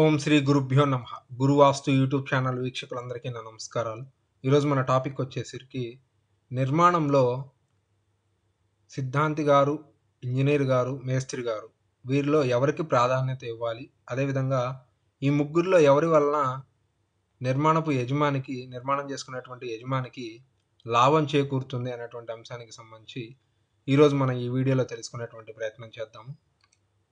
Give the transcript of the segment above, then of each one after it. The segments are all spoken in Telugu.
ఓం శ్రీ గురుభ్యో నమ గురువాస్తు యూట్యూబ్ ఛానల్ వీక్షకులందరికీ నా నమస్కారాలు ఈరోజు మన టాపిక్ వచ్చేసరికి నిర్మాణంలో సిద్ధాంతి గారు ఇంజనీర్ గారు మేస్త్రి గారు వీరిలో ఎవరికి ప్రాధాన్యత ఇవ్వాలి అదేవిధంగా ఈ ముగ్గురిలో ఎవరి వలన నిర్మాణపు యజమానికి నిర్మాణం చేసుకునేటువంటి యజమానికి లాభం చేకూరుతుంది అనేటువంటి అంశానికి సంబంధించి ఈరోజు మనం ఈ వీడియోలో తెలుసుకునేటువంటి ప్రయత్నం చేద్దాము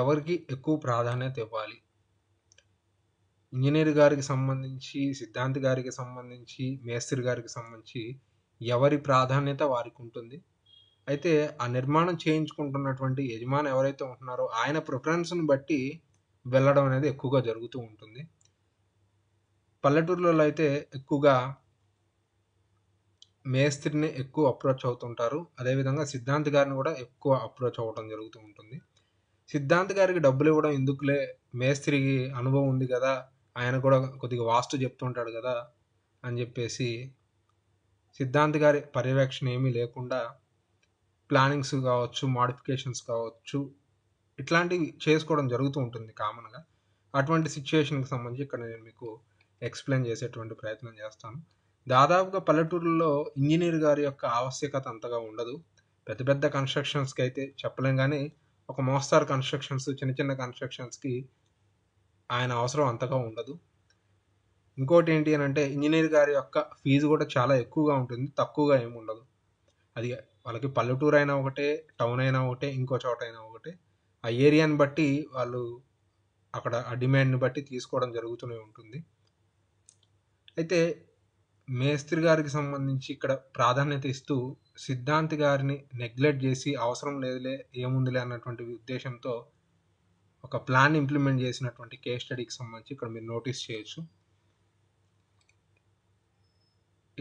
ఎవరికి ఎక్కువ ప్రాధాన్యత ఇవ్వాలి ఇంజనీర్ గారికి సంబంధించి సిద్ధాంతి గారికి సంబంధించి మేస్త్రి గారికి సంబంధించి ఎవరి ప్రాధాన్యత వారికి ఉంటుంది అయితే ఆ నిర్మాణం చేయించుకుంటున్నటువంటి యజమాని ఎవరైతే ఉంటున్నారో ఆయన ప్రిఫరెన్స్ని బట్టి వెళ్ళడం అనేది ఎక్కువగా జరుగుతూ ఉంటుంది పల్లెటూరులలో అయితే ఎక్కువగా మేస్త్రిని ఎక్కువ అప్రోచ్ అవుతుంటారు అదేవిధంగా సిద్ధాంత్ గారిని కూడా ఎక్కువ అప్రోచ్ అవ్వడం జరుగుతూ ఉంటుంది సిద్ధాంత్ గారికి డబ్బులు ఇవ్వడం ఎందుకులే మేస్త్రికి అనుభవం ఉంది కదా ఆయన కూడా కొద్దిగా వాస్తు చెప్తుంటాడు కదా అని చెప్పేసి సిద్ధాంత్ గారి పర్యవేక్షణ ఏమీ లేకుండా ప్లానింగ్స్ కావచ్చు మాడిఫికేషన్స్ కావచ్చు ఇట్లాంటివి చేసుకోవడం జరుగుతూ ఉంటుంది కామన్గా అటువంటి సిచ్యువేషన్కి సంబంధించి ఇక్కడ నేను మీకు ఎక్స్ప్లెయిన్ చేసేటువంటి ప్రయత్నం చేస్తాను దాదాపుగా పల్లెటూరులో ఇంజనీర్ గారి యొక్క ఆవశ్యకత అంతగా ఉండదు పెద్ద పెద్ద కన్స్ట్రక్షన్స్కి అయితే చెప్పలేం కానీ ఒక మోస్తారు కన్స్ట్రక్షన్స్ చిన్న చిన్న కన్స్ట్రక్షన్స్కి ఆయన అవసరం అంతగా ఉండదు ఇంకోటి ఏంటి అని అంటే ఇంజనీర్ గారి యొక్క ఫీజు కూడా చాలా ఎక్కువగా ఉంటుంది తక్కువగా ఏమి ఉండదు అది వాళ్ళకి పల్లెటూరు అయినా ఒకటే టౌన్ అయినా ఒకటే ఇంకో చోట అయినా ఒకటే ఆ ఏరియాని బట్టి వాళ్ళు అక్కడ ఆ డిమాండ్ని బట్టి తీసుకోవడం జరుగుతూనే ఉంటుంది అయితే మేస్త్రి గారికి సంబంధించి ఇక్కడ ప్రాధాన్యత ఇస్తూ సిద్ధాంతి గారిని నెగ్లెక్ట్ చేసి అవసరం లేదులే ఏముందిలే అన్నటువంటి ఉద్దేశంతో ఒక ప్లాన్ ఇంప్లిమెంట్ చేసినటువంటి కేస్ స్టడీకి సంబంధించి ఇక్కడ మీరు నోటీస్ చేయొచ్చు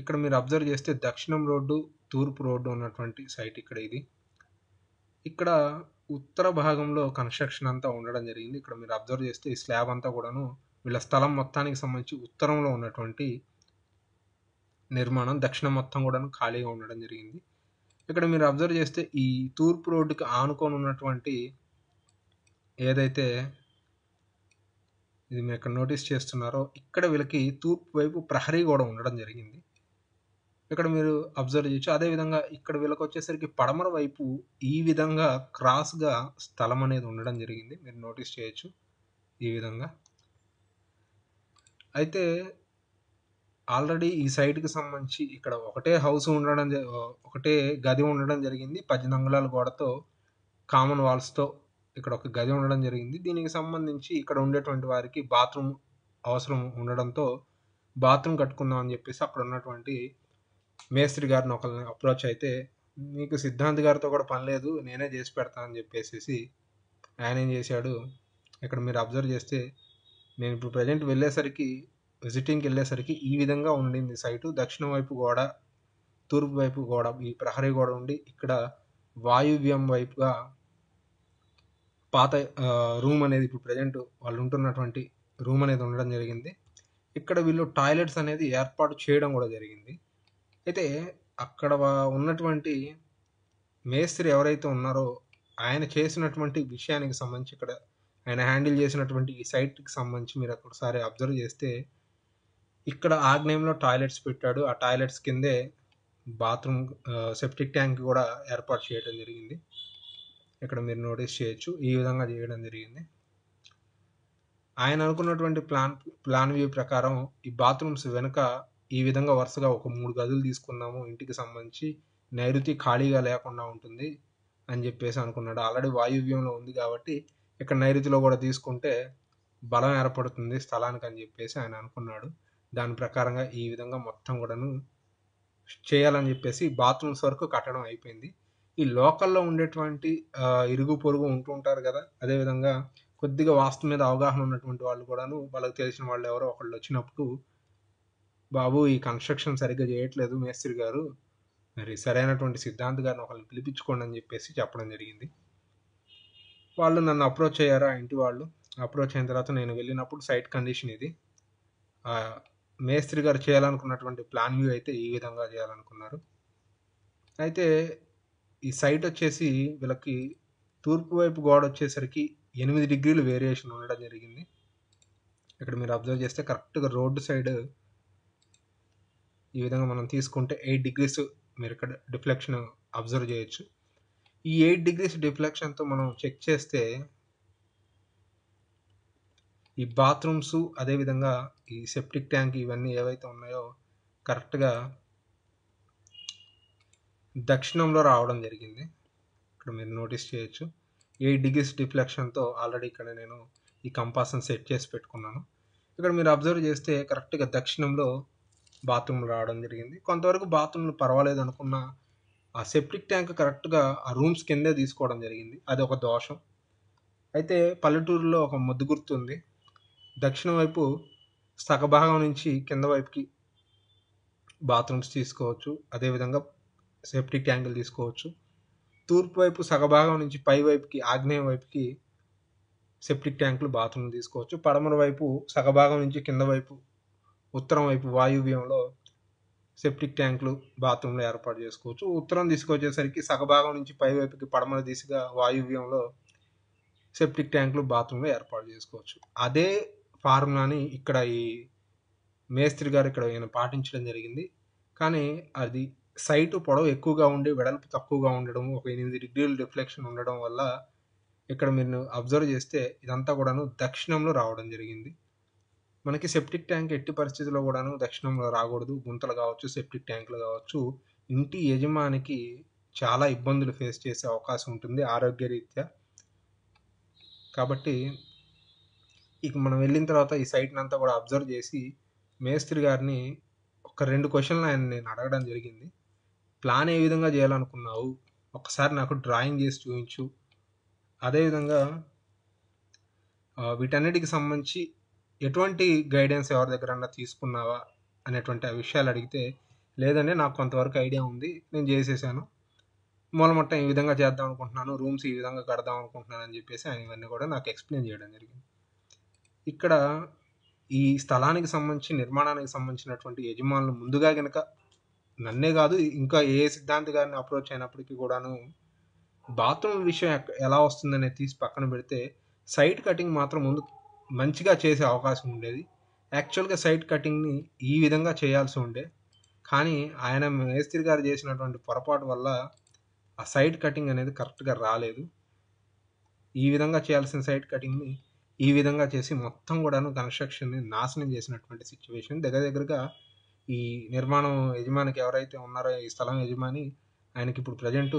ఇక్కడ మీరు అబ్జర్వ్ చేస్తే దక్షిణం రోడ్డు తూర్పు రోడ్డు ఉన్నటువంటి సైట్ ఇక్కడ ఇది ఇక్కడ ఉత్తర భాగంలో కన్స్ట్రక్షన్ అంతా ఉండడం జరిగింది ఇక్కడ మీరు అబ్జర్వ్ చేస్తే ఈ స్లాబ్ అంతా కూడాను వీళ్ళ స్థలం మొత్తానికి సంబంధించి ఉత్తరంలో ఉన్నటువంటి నిర్మాణం దక్షిణం మొత్తం కూడా ఖాళీగా ఉండడం జరిగింది ఇక్కడ మీరు అబ్జర్వ్ చేస్తే ఈ తూర్పు రోడ్డుకి ఆనుకొని ఉన్నటువంటి ఏదైతే ఇది మీరు ఇక్కడ నోటీస్ చేస్తున్నారో ఇక్కడ వీళ్ళకి తూర్పు వైపు ప్రహరీ గోడ ఉండడం జరిగింది ఇక్కడ మీరు అబ్జర్వ్ చేయొచ్చు అదేవిధంగా ఇక్కడ వీళ్ళకి వచ్చేసరికి పడమర వైపు ఈ విధంగా క్రాస్గా స్థలం అనేది ఉండడం జరిగింది మీరు నోటీస్ చేయొచ్చు ఈ విధంగా అయితే ఆల్రెడీ ఈ సైడ్కి సంబంధించి ఇక్కడ ఒకటే హౌస్ ఉండడం ఒకటే గది ఉండడం జరిగింది పద్దెనిమిది అంగుళాల గోడతో కామన్ వాల్స్తో ఇక్కడ ఒక గది ఉండడం జరిగింది దీనికి సంబంధించి ఇక్కడ ఉండేటువంటి వారికి బాత్రూమ్ అవసరం ఉండడంతో బాత్రూమ్ కట్టుకుందాం అని చెప్పేసి అక్కడ ఉన్నటువంటి మేస్త్రి గారిని ఒకరిని అప్రోచ్ అయితే మీకు సిద్ధాంత్ గారితో కూడా పని లేదు నేనే చేసి పెడతానని చెప్పేసి ఆయన ఏం చేశాడు ఇక్కడ మీరు అబ్జర్వ్ చేస్తే నేను ఇప్పుడు ప్రజెంట్ వెళ్ళేసరికి విజిటింగ్కి వెళ్ళేసరికి ఈ విధంగా ఉండింది సైటు దక్షిణం వైపు గోడ తూర్పు వైపు గోడ ఈ ప్రహరీ గోడ ఉండి ఇక్కడ వాయువ్యం వైపుగా పాత రూమ్ అనేది ఇప్పుడు ప్రజెంట్ వాళ్ళు ఉంటున్నటువంటి రూమ్ అనేది ఉండడం జరిగింది ఇక్కడ వీళ్ళు టాయిలెట్స్ అనేది ఏర్పాటు చేయడం కూడా జరిగింది అయితే అక్కడ ఉన్నటువంటి మేస్త్రి ఎవరైతే ఉన్నారో ఆయన చేసినటువంటి విషయానికి సంబంధించి ఇక్కడ ఆయన హ్యాండిల్ చేసినటువంటి ఈ సైట్కి సంబంధించి మీరు ఒకసారి అబ్జర్వ్ చేస్తే ఇక్కడ ఆగ్నేయంలో టాయిలెట్స్ పెట్టాడు ఆ టాయిలెట్స్ కిందే బాత్రూమ్ సెప్టిక్ ట్యాంక్ కూడా ఏర్పాటు చేయడం జరిగింది ఇక్కడ మీరు నోటీస్ చేయొచ్చు ఈ విధంగా చేయడం జరిగింది ఆయన అనుకున్నటువంటి ప్లాన్ ప్లాన్ వ్యూ ప్రకారం ఈ బాత్రూమ్స్ వెనుక ఈ విధంగా వరుసగా ఒక మూడు గదులు తీసుకున్నాము ఇంటికి సంబంధించి నైరుతి ఖాళీగా లేకుండా ఉంటుంది అని చెప్పేసి అనుకున్నాడు ఆల్రెడీ వాయువ్యంలో ఉంది కాబట్టి ఇక్కడ నైరుతిలో కూడా తీసుకుంటే బలం ఏర్పడుతుంది స్థలానికి అని చెప్పేసి ఆయన అనుకున్నాడు దాని ప్రకారంగా ఈ విధంగా మొత్తం కూడాను చేయాలని చెప్పేసి బాత్రూమ్స్ వరకు కట్టడం అయిపోయింది ఈ లోకల్లో ఉండేటువంటి ఇరుగు పొరుగు ఉంటూ ఉంటారు కదా అదేవిధంగా కొద్దిగా వాస్తు మీద అవగాహన ఉన్నటువంటి వాళ్ళు కూడాను వాళ్ళకి తెలిసిన వాళ్ళు ఎవరో ఒకళ్ళు వచ్చినప్పుడు బాబు ఈ కన్స్ట్రక్షన్ సరిగ్గా చేయట్లేదు మేస్త్రి గారు మరి సరైనటువంటి సిద్ధాంత్ గారిని ఒకరిని పిలిపించుకోండి అని చెప్పేసి చెప్పడం జరిగింది వాళ్ళు నన్ను అప్రోచ్ అయ్యారు ఆ ఇంటి వాళ్ళు అప్రోచ్ అయిన తర్వాత నేను వెళ్ళినప్పుడు సైట్ కండిషన్ ఇది మేస్త్రి గారు చేయాలనుకున్నటువంటి ప్లాన్ వ్యూ అయితే ఈ విధంగా చేయాలనుకున్నారు అయితే ఈ సైట్ వచ్చేసి వీళ్ళకి తూర్పు వైపు గోడ వచ్చేసరికి ఎనిమిది డిగ్రీలు వేరియేషన్ ఉండడం జరిగింది ఇక్కడ మీరు అబ్జర్వ్ చేస్తే కరెక్ట్గా రోడ్డు సైడ్ ఈ విధంగా మనం తీసుకుంటే ఎయిట్ డిగ్రీస్ మీరు ఇక్కడ డిఫ్లెక్షన్ అబ్జర్వ్ చేయొచ్చు ఈ ఎయిట్ డిగ్రీస్ డిఫ్లెక్షన్తో మనం చెక్ చేస్తే ఈ బాత్రూమ్స్ అదేవిధంగా ఈ సెప్టిక్ ట్యాంక్ ఇవన్నీ ఏవైతే ఉన్నాయో కరెక్ట్గా దక్షిణంలో రావడం జరిగింది ఇక్కడ మీరు నోటీస్ చేయొచ్చు ఏ డిగ్రీస్ డిఫ్లెక్షన్తో ఆల్రెడీ ఇక్కడ నేను ఈ కంపాసన్ సెట్ చేసి పెట్టుకున్నాను ఇక్కడ మీరు అబ్జర్వ్ చేస్తే కరెక్ట్గా దక్షిణంలో బాత్రూమ్లు రావడం జరిగింది కొంతవరకు బాత్రూమ్లు పర్వాలేదు అనుకున్న ఆ సెప్టిక్ ట్యాంక్ కరెక్ట్గా ఆ రూమ్స్ కిందే తీసుకోవడం జరిగింది అది ఒక దోషం అయితే పల్లెటూరులో ఒక ముద్దు గుర్తుంది దక్షిణ వైపు సగభాగం నుంచి కింద వైపుకి బాత్రూమ్స్ తీసుకోవచ్చు అదేవిధంగా సేఫ్టీ ట్యాంకులు తీసుకోవచ్చు తూర్పు వైపు సగభాగం నుంచి పై వైపుకి ఆగ్నేయ వైపుకి సెప్టిక్ ట్యాంకులు బాత్రూమ్లు తీసుకోవచ్చు పడమర వైపు సగభాగం నుంచి కింద వైపు ఉత్తరం వైపు వాయువ్యంలో సెప్టిక్ ట్యాంకులు బాత్రూమ్లు ఏర్పాటు చేసుకోవచ్చు ఉత్తరం తీసుకొచ్చేసరికి సగభాగం నుంచి పై వైపుకి పడమర దిశగా వాయువ్యంలో సెప్టిక్ ట్యాంకులు బాత్రూమ్లు ఏర్పాటు చేసుకోవచ్చు అదే ఫార్ములాని ఇక్కడ ఈ మేస్త్రి గారు ఇక్కడ ఈయన పాటించడం జరిగింది కానీ అది సైటు పొడవు ఎక్కువగా ఉండి వెడల్పు తక్కువగా ఉండడం ఒక ఎనిమిది డిగ్రీలు రిఫ్లెక్షన్ ఉండడం వల్ల ఇక్కడ మీరు అబ్జర్వ్ చేస్తే ఇదంతా కూడాను దక్షిణంలో రావడం జరిగింది మనకి సెప్టిక్ ట్యాంక్ ఎట్టి పరిస్థితుల్లో కూడాను దక్షిణంలో రాకూడదు గుంతలు కావచ్చు సెప్టిక్ ట్యాంకులు కావచ్చు ఇంటి యజమానికి చాలా ఇబ్బందులు ఫేస్ చేసే అవకాశం ఉంటుంది ఆరోగ్యరీత్యా కాబట్టి ఇక మనం వెళ్ళిన తర్వాత ఈ సైట్ని అంతా కూడా అబ్జర్వ్ చేసి మేస్త్రి గారిని ఒక రెండు క్వశ్చన్లు ఆయన నేను అడగడం జరిగింది ప్లాన్ ఏ విధంగా చేయాలనుకున్నావు ఒకసారి నాకు డ్రాయింగ్ చేసి చూపించు అదేవిధంగా వీటన్నిటికి సంబంధించి ఎటువంటి గైడెన్స్ ఎవరి దగ్గర తీసుకున్నావా అనేటువంటి ఆ విషయాలు అడిగితే లేదండి నాకు కొంతవరకు ఐడియా ఉంది నేను చేసేసాను మూలమొట్టం ఈ విధంగా చేద్దాం అనుకుంటున్నాను రూమ్స్ ఈ విధంగా కడదాం అనుకుంటున్నాను అని చెప్పేసి ఆయన ఇవన్నీ కూడా నాకు ఎక్స్ప్లెయిన్ చేయడం జరిగింది ఇక్కడ ఈ స్థలానికి సంబంధించి నిర్మాణానికి సంబంధించినటువంటి యజమానులు ముందుగా కనుక నన్నే కాదు ఇంకా ఏ సిద్ధాంతి గారిని అప్రోచ్ అయినప్పటికీ కూడాను బాత్రూమ్ విషయం ఎలా వస్తుందనే తీసి పక్కన పెడితే సైట్ కటింగ్ మాత్రం ముందు మంచిగా చేసే అవకాశం ఉండేది యాక్చువల్గా సైట్ కటింగ్ని ఈ విధంగా చేయాల్సి ఉండే కానీ ఆయన మేస్త్రి గారు చేసినటువంటి పొరపాటు వల్ల ఆ సైట్ కటింగ్ అనేది కరెక్ట్గా రాలేదు ఈ విధంగా చేయాల్సిన సైట్ కటింగ్ని ఈ విధంగా చేసి మొత్తం కూడాను కన్స్ట్రక్షన్ని నాశనం చేసినటువంటి సిచ్యువేషన్ దగ్గర దగ్గరగా ఈ నిర్మాణం యజమానికి ఎవరైతే ఉన్నారో ఈ స్థలం యజమాని ఆయనకి ఇప్పుడు ప్రజెంట్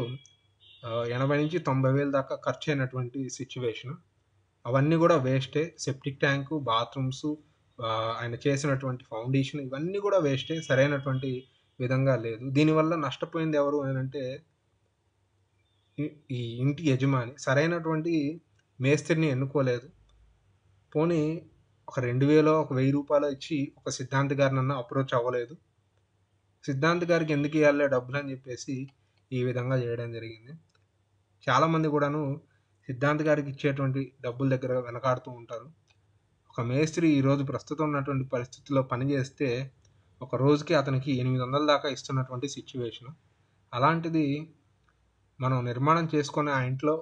ఎనభై నుంచి తొంభై వేలు దాకా ఖర్చు అయినటువంటి సిచ్యువేషన్ అవన్నీ కూడా వేస్టే సెప్టిక్ ట్యాంకు బాత్రూమ్స్ ఆయన చేసినటువంటి ఫౌండేషన్ ఇవన్నీ కూడా వేస్టే సరైనటువంటి విధంగా లేదు దీనివల్ల నష్టపోయింది ఎవరు అని అంటే ఈ ఇంటి యజమాని సరైనటువంటి మేస్త్రిని ఎన్నుకోలేదు పోనీ ఒక రెండు వేలో ఒక వెయ్యి రూపాయలు ఇచ్చి ఒక సిద్ధాంత్ గారినన్నా అప్రోచ్ అవ్వలేదు సిద్ధాంత్ గారికి ఎందుకు ఇవ్వాలి డబ్బులు అని చెప్పేసి ఈ విధంగా చేయడం జరిగింది చాలామంది కూడాను సిద్ధాంత్ గారికి ఇచ్చేటువంటి డబ్బుల దగ్గర వెనకాడుతూ ఉంటారు ఒక మేస్త్రి ఈరోజు ప్రస్తుతం ఉన్నటువంటి పరిస్థితుల్లో పనిచేస్తే ఒక రోజుకి అతనికి ఎనిమిది వందల దాకా ఇస్తున్నటువంటి సిచ్యువేషను అలాంటిది మనం నిర్మాణం చేసుకునే ఆ ఇంట్లో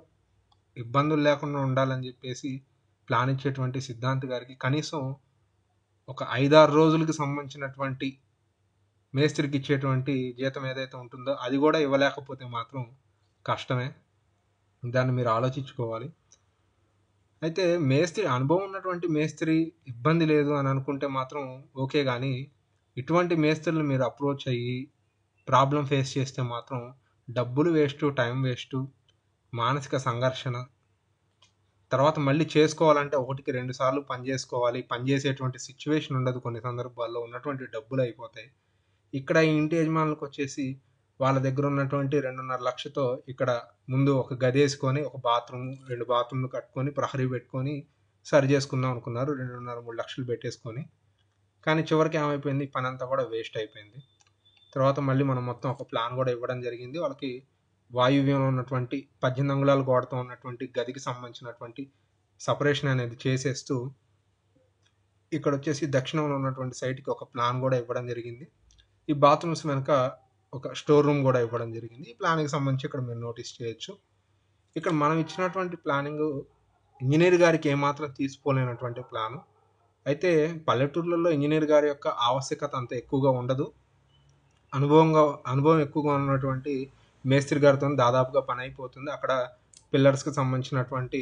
ఇబ్బందులు లేకుండా ఉండాలని చెప్పేసి ప్లాన్ ఇచ్చేటువంటి సిద్ధాంత్ గారికి కనీసం ఒక ఐదారు రోజులకి సంబంధించినటువంటి మేస్త్రికి ఇచ్చేటువంటి జీతం ఏదైతే ఉంటుందో అది కూడా ఇవ్వలేకపోతే మాత్రం కష్టమే దాన్ని మీరు ఆలోచించుకోవాలి అయితే మేస్త్రి అనుభవం ఉన్నటువంటి మేస్త్రి ఇబ్బంది లేదు అని అనుకుంటే మాత్రం ఓకే కానీ ఇటువంటి మేస్త్రులు మీరు అప్రోచ్ అయ్యి ప్రాబ్లం ఫేస్ చేస్తే మాత్రం డబ్బులు వేస్టు టైం వేస్టు మానసిక సంఘర్షణ తర్వాత మళ్ళీ చేసుకోవాలంటే ఒకటికి రెండు సార్లు పని చేసుకోవాలి పని చేసేటువంటి సిచ్యువేషన్ ఉండదు కొన్ని సందర్భాల్లో ఉన్నటువంటి డబ్బులు అయిపోతాయి ఇక్కడ ఈ ఇంటి యజమానులకు వచ్చేసి వాళ్ళ దగ్గర ఉన్నటువంటి రెండున్నర లక్షతో ఇక్కడ ముందు ఒక గది వేసుకొని ఒక బాత్రూమ్ రెండు బాత్రూమ్లు కట్టుకొని ప్రహరీ పెట్టుకొని సరి చేసుకుందాం అనుకున్నారు రెండున్నర మూడు లక్షలు పెట్టేసుకొని కానీ చివరికి ఏమైపోయింది పని అంతా కూడా వేస్ట్ అయిపోయింది తర్వాత మళ్ళీ మనం మొత్తం ఒక ప్లాన్ కూడా ఇవ్వడం జరిగింది వాళ్ళకి వాయువ్యంలో ఉన్నటువంటి పద్దెనిమిది అంగుళాలు గోడతో ఉన్నటువంటి గదికి సంబంధించినటువంటి సపరేషన్ అనేది చేసేస్తూ ఇక్కడ వచ్చేసి దక్షిణంలో ఉన్నటువంటి సైట్కి ఒక ప్లాన్ కూడా ఇవ్వడం జరిగింది ఈ బాత్రూమ్స్ వెనుక ఒక స్టోర్ రూమ్ కూడా ఇవ్వడం జరిగింది ఈ ప్లాన్కి సంబంధించి ఇక్కడ మీరు నోటీస్ చేయొచ్చు ఇక్కడ మనం ఇచ్చినటువంటి ప్లానింగ్ ఇంజనీర్ గారికి ఏమాత్రం తీసుకోలేనటువంటి ప్లాను అయితే పల్లెటూర్లలో ఇంజనీర్ గారి యొక్క ఆవశ్యకత అంత ఎక్కువగా ఉండదు అనుభవంగా అనుభవం ఎక్కువగా ఉన్నటువంటి మేస్త్రి గారితో దాదాపుగా పని అయిపోతుంది అక్కడ పిల్లర్స్కి సంబంధించినటువంటి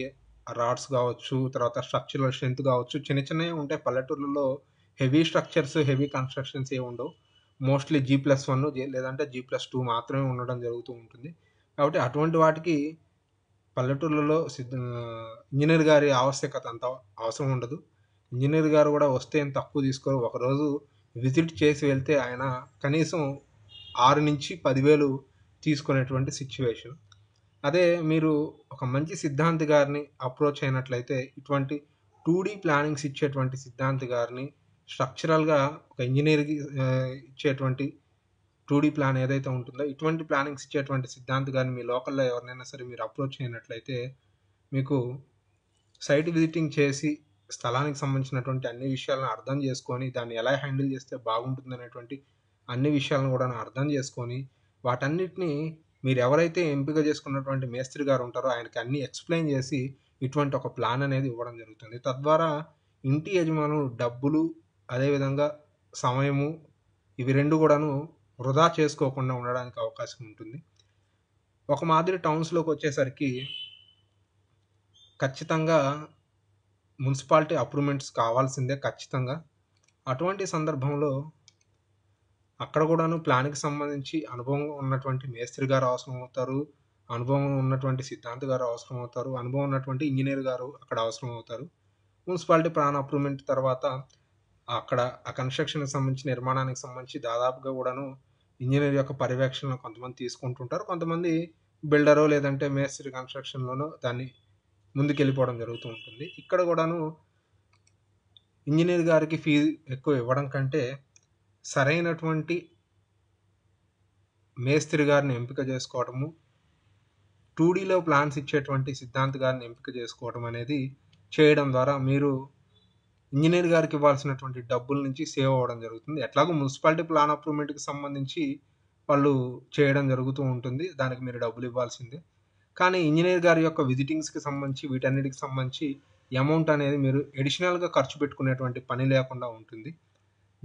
రాడ్స్ కావచ్చు తర్వాత స్ట్రక్చరల్ స్ట్రెంత్ కావచ్చు చిన్న చిన్నవి ఉంటాయి పల్లెటూర్లలో హెవీ స్ట్రక్చర్స్ హెవీ కన్స్ట్రక్షన్స్ ఏ ఉండవు మోస్ట్లీ జీ ప్లస్ వన్ లేదంటే జీ ప్లస్ టూ మాత్రమే ఉండడం జరుగుతూ ఉంటుంది కాబట్టి అటువంటి వాటికి పల్లెటూర్లలో ఇంజనీర్ గారి ఆవశ్యకత అంత అవసరం ఉండదు ఇంజనీర్ గారు కూడా వస్తే ఏం తక్కువ తీసుకోరు ఒకరోజు విజిట్ చేసి వెళ్తే ఆయన కనీసం ఆరు నుంచి పదివేలు తీసుకునేటువంటి సిచ్యువేషన్ అదే మీరు ఒక మంచి సిద్ధాంతి గారిని అప్రోచ్ అయినట్లయితే ఇటువంటి టూ డీ ప్లానింగ్స్ ఇచ్చేటువంటి సిద్ధాంతి గారిని స్ట్రక్చరల్గా ఒక ఇంజనీర్కి ఇచ్చేటువంటి టూ డీ ప్లాన్ ఏదైతే ఉంటుందో ఇటువంటి ప్లానింగ్స్ ఇచ్చేటువంటి సిద్ధాంతి గారిని మీ లోకల్లో ఎవరినైనా సరే మీరు అప్రోచ్ అయినట్లయితే మీకు సైట్ విజిటింగ్ చేసి స్థలానికి సంబంధించినటువంటి అన్ని విషయాలను అర్థం చేసుకొని దాన్ని ఎలా హ్యాండిల్ చేస్తే బాగుంటుంది అనేటువంటి అన్ని విషయాలను కూడా అర్థం చేసుకొని వాటన్నిటిని మీరు ఎవరైతే ఎంపిక చేసుకున్నటువంటి మేస్త్రి గారు ఉంటారో ఆయనకి అన్ని ఎక్స్ప్లెయిన్ చేసి ఇటువంటి ఒక ప్లాన్ అనేది ఇవ్వడం జరుగుతుంది తద్వారా ఇంటి యజమానులు డబ్బులు అదేవిధంగా సమయము ఇవి రెండు కూడాను వృధా చేసుకోకుండా ఉండడానికి అవకాశం ఉంటుంది ఒక మాదిరి టౌన్స్లోకి వచ్చేసరికి ఖచ్చితంగా మున్సిపాలిటీ అప్రూవ్మెంట్స్ కావాల్సిందే ఖచ్చితంగా అటువంటి సందర్భంలో అక్కడ కూడాను ప్లాన్కి సంబంధించి అనుభవం ఉన్నటువంటి మేస్త్రి గారు అవసరం అవుతారు అనుభవం ఉన్నటువంటి సిద్ధాంత్ గారు అవసరం అవుతారు అనుభవం ఉన్నటువంటి ఇంజనీర్ గారు అక్కడ అవసరం అవుతారు మున్సిపాలిటీ ప్లాన్ అప్రూవ్మెంట్ తర్వాత అక్కడ ఆ కన్స్ట్రక్షన్కి సంబంధించి నిర్మాణానికి సంబంధించి దాదాపుగా కూడాను ఇంజనీర్ యొక్క పర్యవేక్షణను కొంతమంది తీసుకుంటుంటారు కొంతమంది బిల్డరో లేదంటే మేస్త్రి కన్స్ట్రక్షన్లోనో దాన్ని ముందుకెళ్ళిపోవడం జరుగుతూ ఉంటుంది ఇక్కడ కూడాను ఇంజనీర్ గారికి ఫీజు ఎక్కువ ఇవ్వడం కంటే సరైనటువంటి మేస్త్రి గారిని ఎంపిక చేసుకోవటము టూడీలో ప్లాన్స్ ఇచ్చేటువంటి సిద్ధాంత్ గారిని ఎంపిక చేసుకోవటం అనేది చేయడం ద్వారా మీరు ఇంజనీర్ గారికి ఇవ్వాల్సినటువంటి డబ్బుల నుంచి సేవ్ అవ్వడం జరుగుతుంది ఎట్లాగో మున్సిపాలిటీ ప్లాన్ అప్రూవ్మెంట్కి సంబంధించి వాళ్ళు చేయడం జరుగుతూ ఉంటుంది దానికి మీరు డబ్బులు ఇవ్వాల్సిందే కానీ ఇంజనీర్ గారి యొక్క విజిటింగ్స్కి సంబంధించి వీటన్నిటికి సంబంధించి అమౌంట్ అనేది మీరు ఎడిషనల్గా ఖర్చు పెట్టుకునేటువంటి పని లేకుండా ఉంటుంది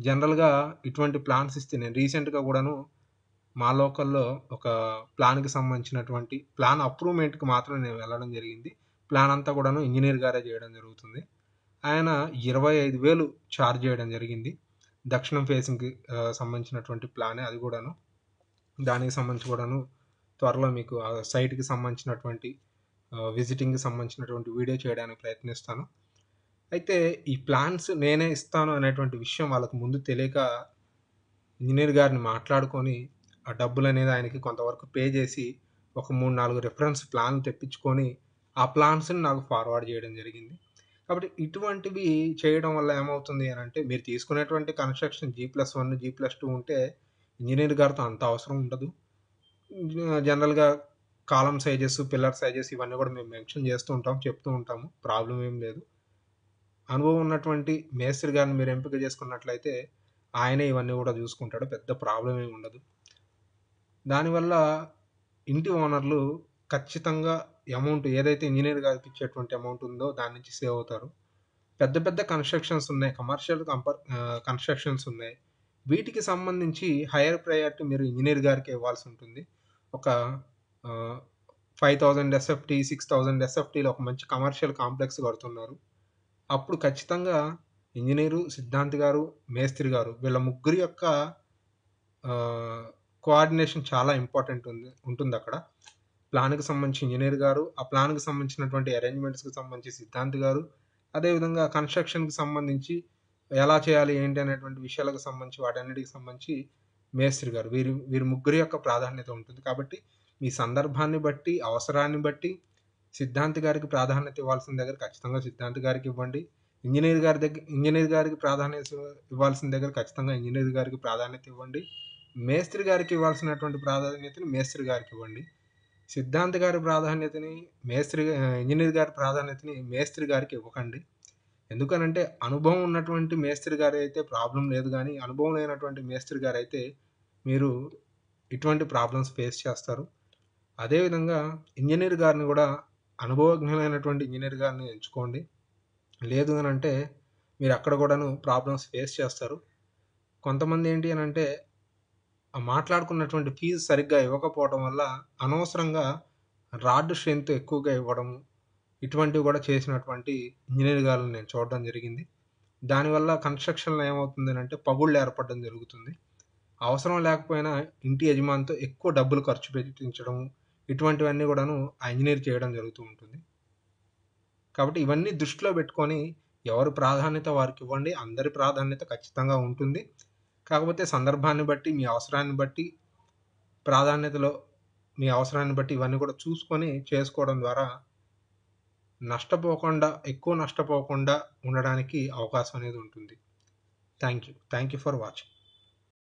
జనరల్గా ఇటువంటి ప్లాన్స్ ఇస్తే నేను రీసెంట్గా కూడాను మా లోకల్లో ఒక ప్లాన్కి సంబంధించినటువంటి ప్లాన్ అప్రూవ్మెంట్కి మాత్రం నేను వెళ్ళడం జరిగింది ప్లాన్ అంతా కూడాను ఇంజనీర్ గారే చేయడం జరుగుతుంది ఆయన ఇరవై ఐదు వేలు ఛార్జ్ చేయడం జరిగింది దక్షిణం ఫేసింగ్కి సంబంధించినటువంటి ప్లానే అది కూడాను దానికి సంబంధించి కూడాను త్వరలో మీకు ఆ సైట్కి సంబంధించినటువంటి విజిటింగ్కి సంబంధించినటువంటి వీడియో చేయడానికి ప్రయత్నిస్తాను అయితే ఈ ప్లాన్స్ నేనే ఇస్తాను అనేటువంటి విషయం వాళ్ళకు ముందు తెలియక ఇంజనీర్ గారిని మాట్లాడుకొని ఆ డబ్బులు అనేది ఆయనకి కొంతవరకు పే చేసి ఒక మూడు నాలుగు రిఫరెన్స్ ప్లాన్లు తెప్పించుకొని ఆ ప్లాన్స్ని నాకు ఫార్వర్డ్ చేయడం జరిగింది కాబట్టి ఇటువంటివి చేయడం వల్ల ఏమవుతుంది అని అంటే మీరు తీసుకునేటువంటి construction G plus one G plus two ఉంటే ఇంజనీర్ గారితో అంత అవసరం ఉండదు జనరల్గా కాలం సైజెస్ పిల్లర్ సైజెస్ ఇవన్నీ కూడా మేము మెన్షన్ చేస్తూ ఉంటాం చెప్తూ ఉంటాము ప్రాబ్లం ఏం లేదు అనుభవం ఉన్నటువంటి మేస్త్రి గారిని మీరు ఎంపిక చేసుకున్నట్లయితే ఆయనే ఇవన్నీ కూడా చూసుకుంటాడు పెద్ద ప్రాబ్లం ఏమి ఉండదు దానివల్ల ఇంటి ఓనర్లు ఖచ్చితంగా అమౌంట్ ఏదైతే ఇంజనీర్ గారికి ఇచ్చేటువంటి అమౌంట్ ఉందో దాని నుంచి సేవ్ అవుతారు పెద్ద పెద్ద కన్స్ట్రక్షన్స్ ఉన్నాయి కమర్షియల్ కంపర్ కన్స్ట్రక్షన్స్ ఉన్నాయి వీటికి సంబంధించి హైయర్ ప్రయారిటీ మీరు ఇంజనీర్ గారికి ఇవ్వాల్సి ఉంటుంది ఒక five thousand SFT six thousand ఎస్ఎఫ్టీలో ఒక మంచి కమర్షియల్ కాంప్లెక్స్ కడుతున్నారు అప్పుడు ఖచ్చితంగా ఇంజనీరు సిద్ధాంతి గారు మేస్త్రి గారు వీళ్ళ ముగ్గురు యొక్క కోఆర్డినేషన్ చాలా ఇంపార్టెంట్ ఉంది ఉంటుంది అక్కడ ప్లాన్కి సంబంధించి ఇంజనీర్ గారు ఆ ప్లాన్కి సంబంధించినటువంటి అరేంజ్మెంట్స్కి సంబంధించి సిద్ధాంతి గారు అదేవిధంగా కన్స్ట్రక్షన్కి సంబంధించి ఎలా చేయాలి ఏంటి అనేటువంటి విషయాలకు సంబంధించి వాటన్నిటికి సంబంధించి మేస్త్రి గారు వీరి వీరి ముగ్గురి యొక్క ప్రాధాన్యత ఉంటుంది కాబట్టి మీ సందర్భాన్ని బట్టి అవసరాన్ని బట్టి సిద్ధాంత్ గారికి ప్రాధాన్యత ఇవ్వాల్సిన దగ్గర ఖచ్చితంగా సిద్ధాంత్ గారికి ఇవ్వండి ఇంజనీర్ గారి దగ్గర ఇంజనీర్ గారికి ప్రాధాన్యత ఇవ్వాల్సిన దగ్గర ఖచ్చితంగా ఇంజనీర్ గారికి ప్రాధాన్యత ఇవ్వండి మేస్త్రి గారికి ఇవ్వాల్సినటువంటి ప్రాధాన్యతని మేస్త్రి గారికి ఇవ్వండి సిద్ధాంత్ గారి ప్రాధాన్యతని మేస్త్రి ఇంజనీర్ గారి ప్రాధాన్యతని మేస్త్రి గారికి ఇవ్వకండి ఎందుకనంటే అనుభవం ఉన్నటువంటి మేస్త్రి గారు అయితే ప్రాబ్లం లేదు కానీ అనుభవం లేనటువంటి మేస్త్రి గారు అయితే మీరు ఇటువంటి ప్రాబ్లమ్స్ ఫేస్ చేస్తారు అదేవిధంగా ఇంజనీర్ గారిని కూడా అనుభవజ్ఞులైనటువంటి ఇంజనీర్ గారిని ఎంచుకోండి లేదు అని అంటే మీరు అక్కడ కూడాను ప్రాబ్లమ్స్ ఫేస్ చేస్తారు కొంతమంది ఏంటి అని అంటే మాట్లాడుకున్నటువంటి ఫీజు సరిగ్గా ఇవ్వకపోవడం వల్ల అనవసరంగా రాడ్ స్ట్రెంత్ ఎక్కువగా ఇవ్వడము ఇటువంటివి కూడా చేసినటువంటి ఇంజనీర్ గారిని నేను చూడడం జరిగింది దానివల్ల కన్స్ట్రక్షన్లో ఏమవుతుంది అంటే పగుళ్ళు ఏర్పడడం జరుగుతుంది అవసరం లేకపోయినా ఇంటి యజమానితో ఎక్కువ డబ్బులు ఖర్చు పెట్టించడము ఇటువంటివన్నీ కూడాను ఇంజనీర్ చేయడం జరుగుతూ ఉంటుంది కాబట్టి ఇవన్నీ దృష్టిలో పెట్టుకొని ఎవరు ప్రాధాన్యత వారికి ఇవ్వండి అందరి ప్రాధాన్యత ఖచ్చితంగా ఉంటుంది కాకపోతే సందర్భాన్ని బట్టి మీ అవసరాన్ని బట్టి ప్రాధాన్యతలో మీ అవసరాన్ని బట్టి ఇవన్నీ కూడా చూసుకొని చేసుకోవడం ద్వారా నష్టపోకుండా ఎక్కువ నష్టపోకుండా ఉండడానికి అవకాశం అనేది ఉంటుంది thank you thank you for watching